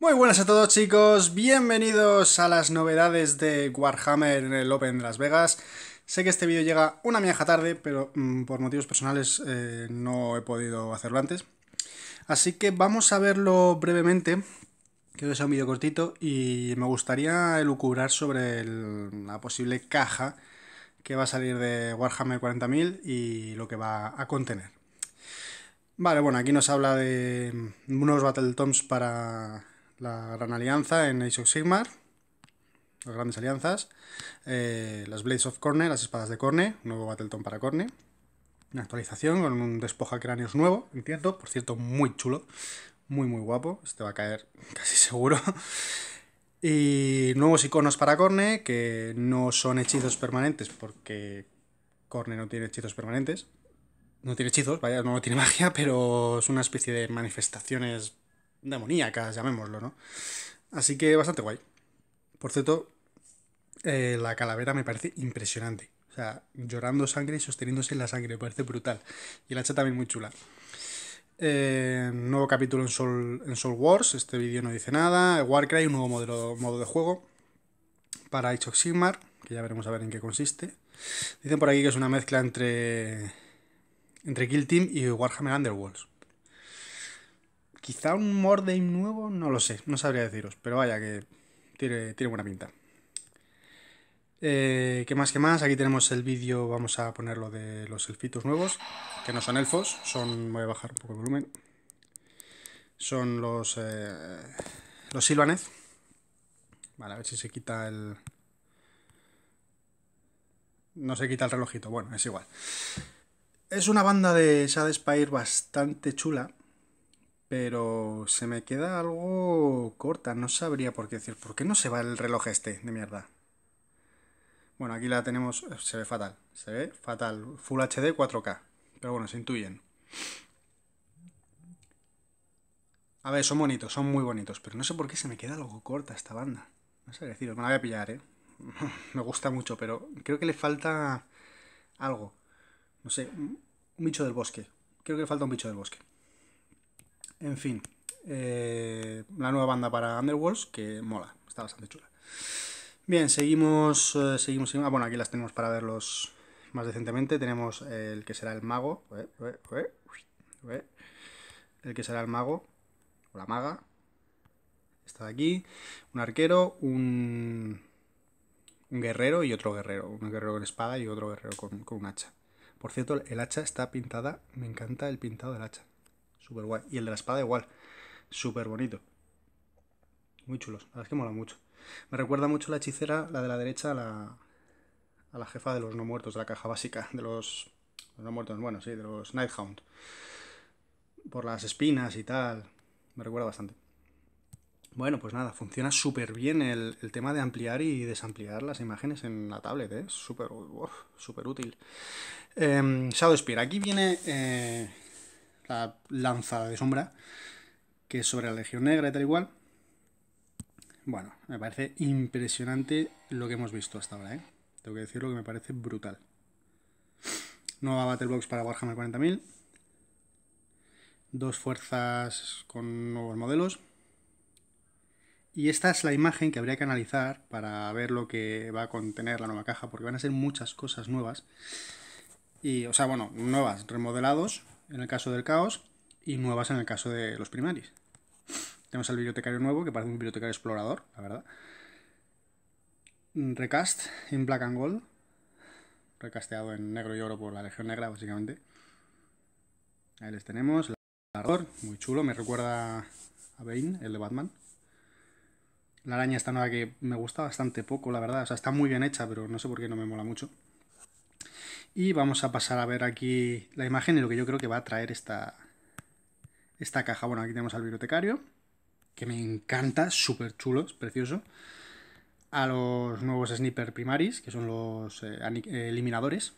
Muy buenas a todos chicos, bienvenidos a las novedades de Warhammer en el Open de Las Vegas. Sé que este vídeo llega una miaja tarde, pero mm, por motivos personales eh, no he podido hacerlo antes. Así que vamos a verlo brevemente, creo que sea un vídeo cortito, y me gustaría elucubrar sobre la posible caja que va a salir de Warhammer 40.000 y lo que va a contener. Vale, bueno, aquí nos habla de unos battle Toms para la Gran Alianza en Age of Sigmar, las grandes alianzas, eh, las Blades of Corne, las espadas de Corne, nuevo Battleton para Corne, una actualización con un despoja cráneos nuevo, entiendo, por cierto, muy chulo, muy muy guapo, este va a caer casi seguro. y nuevos iconos para Corne, que no son hechizos permanentes porque Corne no tiene hechizos permanentes. No tiene hechizos, vaya, no tiene magia, pero es una especie de manifestaciones demoníacas, llamémoslo, ¿no? Así que bastante guay. Por cierto, eh, la calavera me parece impresionante. O sea, llorando sangre y sosteniéndose en la sangre, me parece brutal. Y el hacha también muy chula. Eh, nuevo capítulo en Soul, en Soul Wars, este vídeo no dice nada. Warcry, un nuevo modelo, modo de juego para Age Sigmar, que ya veremos a ver en qué consiste. Dicen por aquí que es una mezcla entre, entre Kill Team y Warhammer Underworlds. Quizá un Mordheim nuevo, no lo sé, no sabría deciros, pero vaya que tiene, buena pinta. Eh, ¿Qué más? ¿Qué más? Aquí tenemos el vídeo, vamos a ponerlo de los elfitos nuevos, que no son elfos, son... voy a bajar un poco el volumen. Son los... Eh, los silvanez. Vale, a ver si se quita el... No se quita el relojito, bueno, es igual. Es una banda de Sad bastante chula, pero se me queda algo corta, no sabría por qué decir. ¿Por qué no se va el reloj este de mierda? Bueno, aquí la tenemos, eh, se ve fatal, se ve fatal. Full HD 4K, pero bueno, se intuyen. A ver, son bonitos, son muy bonitos, pero no sé por qué se me queda algo corta esta banda. No sé deciros, me la voy a pillar, ¿eh? me gusta mucho, pero creo que le falta algo. No sé, un bicho del bosque. Creo que le falta un bicho del bosque. En fin, eh, la nueva banda para Underworlds que mola, está bastante chula. Bien, eh, seguimos, seguimos, Ah, bueno, aquí las tenemos para verlos más decentemente. Tenemos el que será el mago. Eh, el que será el mago. O la maga. está de aquí. Un arquero, un, un guerrero y otro guerrero. Un guerrero con espada y otro guerrero con, con un hacha. Por cierto, el hacha está pintada. Me encanta el pintado del hacha súper guay. Y el de la espada igual, súper bonito. Muy chulos, la verdad es que mola mucho. Me recuerda mucho la hechicera, la de la derecha, a la, a la jefa de los no muertos, de la caja básica, de los, no muertos, bueno, sí, de los Nighthound. Por las espinas y tal, me recuerda bastante. Bueno, pues nada, funciona súper bien el, tema de ampliar y desampliar las imágenes en la tablet, es ¿eh? super súper útil. Em, Shadow Spear, aquí viene eh, la lanza de sombra, que es sobre la Legión Negra y tal igual. Bueno, me parece impresionante lo que hemos visto hasta ahora, ¿eh? Tengo que decirlo que me parece brutal. Nueva Battle Box para Warhammer 40.000. Dos fuerzas con nuevos modelos. Y esta es la imagen que habría que analizar para ver lo que va a contener la nueva caja, porque van a ser muchas cosas nuevas. Y, o sea, bueno, nuevas, remodelados, en el caso del caos y nuevas en el caso de los primaris. Tenemos al bibliotecario nuevo, que parece un bibliotecario explorador, la verdad. Mm, recast en Black and Gold. Recasteado en negro y oro por la Legión Negra, básicamente. Ahí les tenemos. El muy chulo, me recuerda a Bane, el de Batman. La araña esta nueva que me gusta bastante poco, la verdad. O sea, está muy bien hecha, pero no sé por qué no me mola mucho. Y vamos a pasar a ver aquí la imagen y lo que yo creo que va a traer esta, esta caja. Bueno, aquí tenemos al bibliotecario, que me encanta, súper chulo, es precioso. A los nuevos sniper primaris, que son los eh, eh, eliminadores.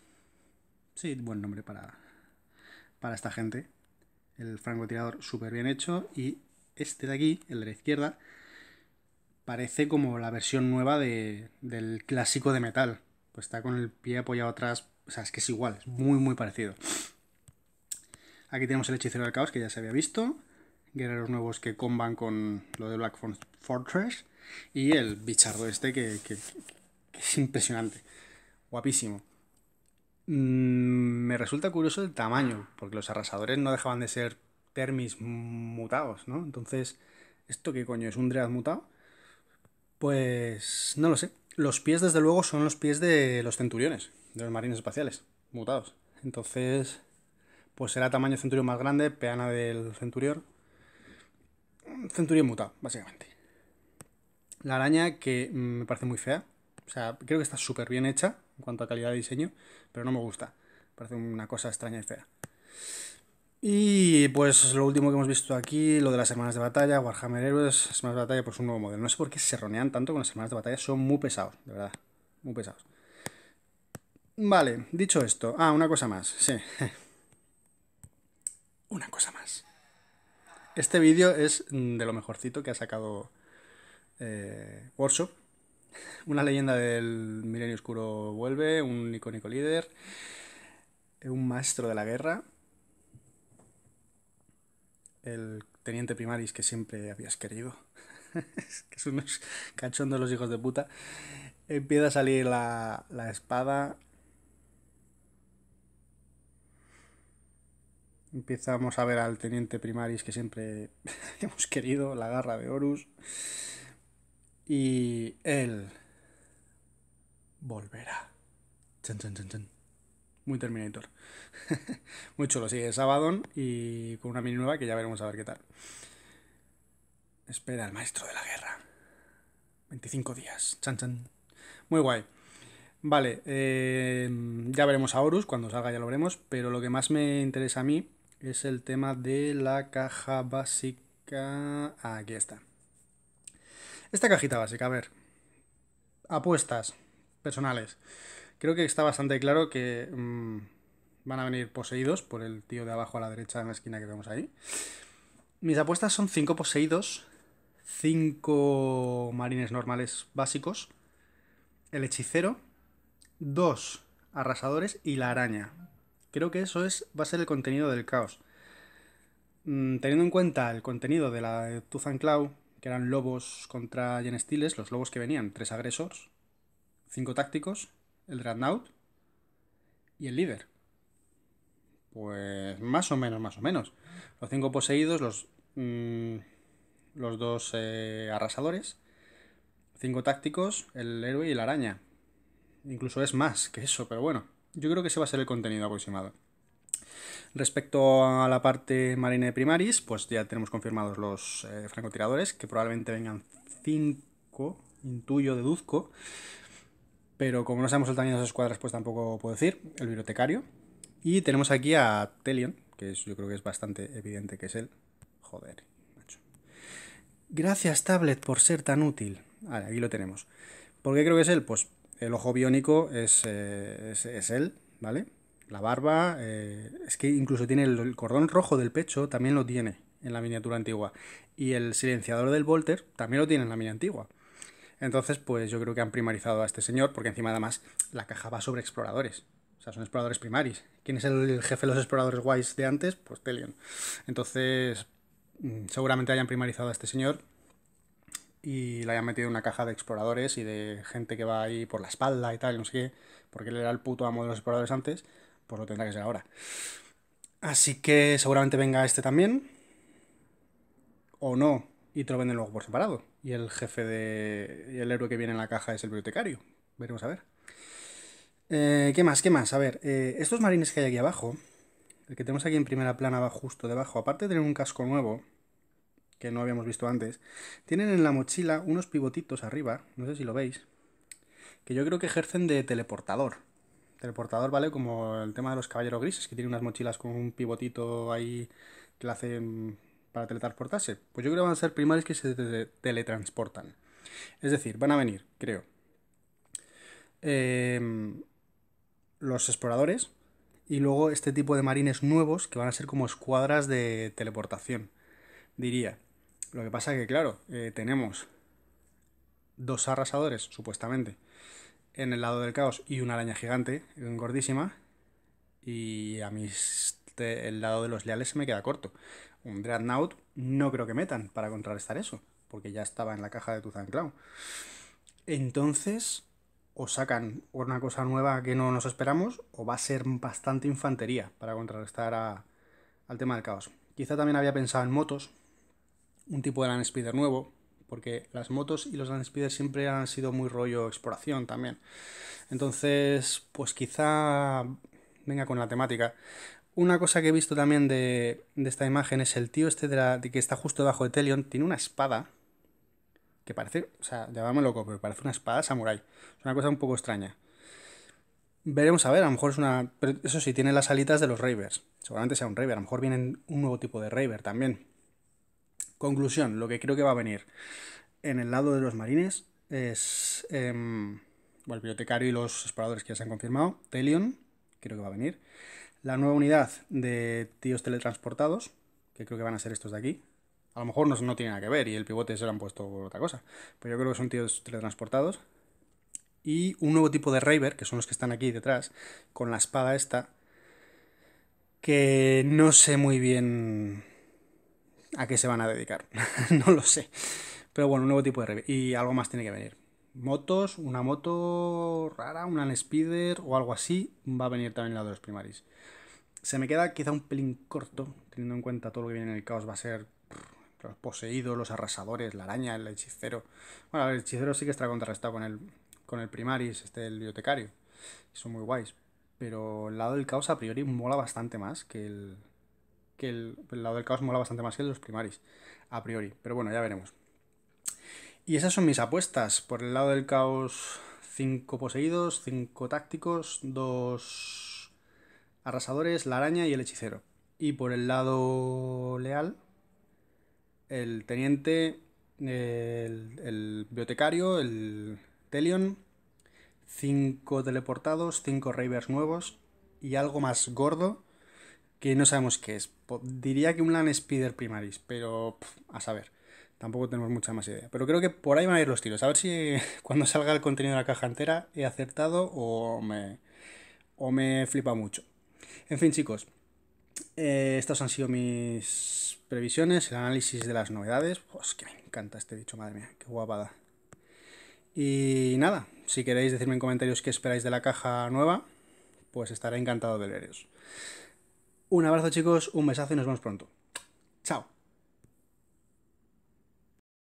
Sí, buen nombre para, para esta gente. El francotirador súper bien hecho. Y este de aquí, el de la izquierda, parece como la versión nueva del clásico de metal. Pues está con el pie apoyado atrás o sea, es que es igual, es muy, muy parecido. Aquí tenemos el hechicero del caos que ya se había visto. Guerreros nuevos que comban con lo de Black Fortress. Y el bichardo este que, es impresionante. Guapísimo. Mm, me resulta curioso el tamaño, porque los arrasadores no dejaban de ser termis mutados, ¿no? Entonces, ¿esto qué coño es un dread mutado? Pues no lo sé. Los pies, desde luego, son los pies de los centuriones, de los marines espaciales, mutados. Entonces, pues será tamaño centurión más grande, peana del centurión. Centurión mutado, básicamente. La araña que mm, me parece muy fea. O sea, creo que está súper bien hecha en cuanto a calidad de diseño, pero no me gusta. Parece una cosa extraña y fea. Y pues lo último que hemos visto aquí, lo de las hermanas de batalla, Warhammer Heroes, hermanas de batalla, pues un nuevo modelo. No sé por qué se ronean tanto con las hermanas de batalla, son muy pesados, de verdad, muy pesados. Vale, dicho esto. Ah, una cosa más, sí. Una cosa más. Este vídeo es de lo mejorcito que ha sacado eh, Una leyenda del milenio oscuro vuelve, un icónico líder, un maestro de la guerra, el teniente primaris que siempre habías querido, que son unos cachondos los hijos de puta. Empieza a salir la, la espada, Empezamos a ver al teniente primaris que siempre hemos querido, la garra de Horus. Y él volverá. chan chan chan. Muy Terminator. Muy chulo, sigue es y con una mini nueva que ya veremos a ver qué tal. Espera el maestro de la guerra. 25 días. Chan, chan. Muy guay. Vale, eh, ya veremos a Horus, cuando salga ya lo veremos, pero lo que más me interesa a mí es el tema de la caja básica. Ah, aquí está. Esta cajita básica, a ver. Apuestas personales. Creo que está bastante claro que mm, van a venir poseídos por el tío de abajo a la derecha en la esquina que vemos ahí. Mis apuestas son 5 poseídos, 5 marines normales básicos, el hechicero, dos arrasadores y la araña. Creo que eso es, va a ser el contenido del caos. Mm, teniendo en cuenta el contenido de la tuzan cloud que eran lobos contra Genestiles los lobos que venían, tres agresores, cinco tácticos, el Dreadnought y el líder. Pues más o menos, más o menos. Los cinco poseídos, los, mm, los dos eh, arrasadores, cinco tácticos, el héroe y la araña. Incluso es más que eso, pero bueno. Yo creo que ese va a ser el contenido aproximado. Respecto a la parte marina de primaris, pues ya tenemos confirmados los eh, francotiradores, que probablemente vengan cinco, intuyo, deduzco. Pero como no sabemos el tamaño de esas escuadras, pues tampoco puedo decir. El bibliotecario. Y tenemos aquí a Telion, que yo creo que es bastante evidente que es él. Joder, macho. Gracias, tablet, por ser tan útil. aquí lo tenemos. ¿Por qué creo que es él? Pues el ojo biónico eh, es, es, él, ¿vale? La barba, eh, es que incluso tiene el, cordón rojo del pecho, también lo tiene en la miniatura antigua. Y el silenciador del Volter también lo tiene en la miniatura antigua. Entonces, pues yo creo que han primarizado a este señor, porque encima además la caja va sobre exploradores. O sea, son exploradores primaris. ¿Quién es el jefe de los exploradores guays de antes? Pues Telion. Entonces, mm, seguramente hayan primarizado a este señor y le hayan metido en una caja de exploradores y de gente que va ahí por la espalda y tal, no sé qué, porque él era el puto amo de los exploradores antes, pues lo tendrá que ser ahora. Así que seguramente venga este también, o no, y te lo venden luego por separado. Y el jefe de. Y el héroe que viene en la caja es el bibliotecario. Veremos a ver. Eh, ¿Qué más? ¿Qué más? A ver, eh, estos marines que hay aquí abajo, el que tenemos aquí en primera plana, justo debajo, aparte de tener un casco nuevo, que no habíamos visto antes, tienen en la mochila unos pivotitos arriba, no sé si lo veis, que yo creo que ejercen de teleportador. Teleportador, ¿vale? Como el tema de los caballeros grises, que tienen unas mochilas con un pivotito ahí que la hacen para teletransportarse. Pues yo creo que van a ser primarios que se teletransportan. Es decir, van a venir, creo. Em, los exploradores y luego este tipo de marines nuevos que van a ser como escuadras de teleportación, diría. Lo que pasa es que, claro, eh, tenemos dos arrasadores, supuestamente, en el lado del caos y una araña gigante, gordísima. Y a mí este, el lado de los leales se me queda corto. Un Dreadnought no creo que metan para contrarrestar eso, porque ya estaba en la caja de Tuzan Entonces, o sacan una cosa nueva que no nos esperamos, o va a ser bastante infantería para contrarrestar al tema del caos. Quizá también había pensado en motos, un tipo de Land Speeder nuevo, porque las motos y los Land Speeders siempre han sido muy rollo exploración también. Entonces, pues quizá venga con la temática. Una cosa que he visto también de, esta imagen es el tío este de, la, que está justo debajo de Telion, tiene una espada que parece, o sea, llamarme loco, pero parece una espada samurai. Es una cosa un poco extraña. Veremos a ver, a lo mejor es una. eso sí, tiene las alitas de los Ravers. Seguramente sea un Raver, a lo mejor viene un nuevo tipo de Raver también. Conclusión, lo que creo que va a venir en el lado de los marines es... Em, el bibliotecario y los exploradores que ya se han confirmado. Telion, creo que va a venir. La nueva unidad de tíos teletransportados, que creo que van a ser estos de aquí. A lo mejor no, no tiene nada que ver y el pivote se lo han puesto por otra cosa. Pero yo creo que son tíos teletransportados. Y un nuevo tipo de Raver, que son los que están aquí detrás, con la espada esta, que no sé muy bien a qué se van a dedicar. no lo sé. Pero bueno, un nuevo tipo de review. Y algo más tiene que venir. Motos, una moto rara, una Speeder o algo así. Va a venir también lado de los primaris. Se me queda quizá un pelín corto, teniendo en cuenta todo lo que viene en el caos. Va a ser los poseídos, los arrasadores, la araña, el hechicero. Bueno, el hechicero sí que está contrarrestado con el, con el primaris, este, el bibliotecario. Son muy guays. Pero el lado del caos a priori mola bastante más que el, que el, lado del caos mola bastante más que los primaris, a priori. Pero bueno, ya veremos. Y esas son mis apuestas. Por el lado del caos, 5 poseídos, 5 tácticos, 2 arrasadores, la araña y el hechicero. Y por el lado leal, el teniente, el, el biotecario, el Telion, 5 teleportados, 5 ravers nuevos y algo más gordo que no sabemos qué es. Diría que un LAN Speeder Primaris, pero a saber. Tampoco tenemos mucha más idea. Pero creo que por ahí van a ir los tiros. A ver si cuando salga el contenido de la caja entera he acertado o me, o me flipa mucho. En fin, chicos. Eh, estas han sido mis previsiones, el análisis de las novedades. Pues que me encanta este dicho, madre mía, qué guapada. Y nada, si queréis decirme en comentarios qué esperáis de la caja nueva, pues estaré encantado de leeros. Un abrazo chicos, un besazo y nos vemos pronto. Chao.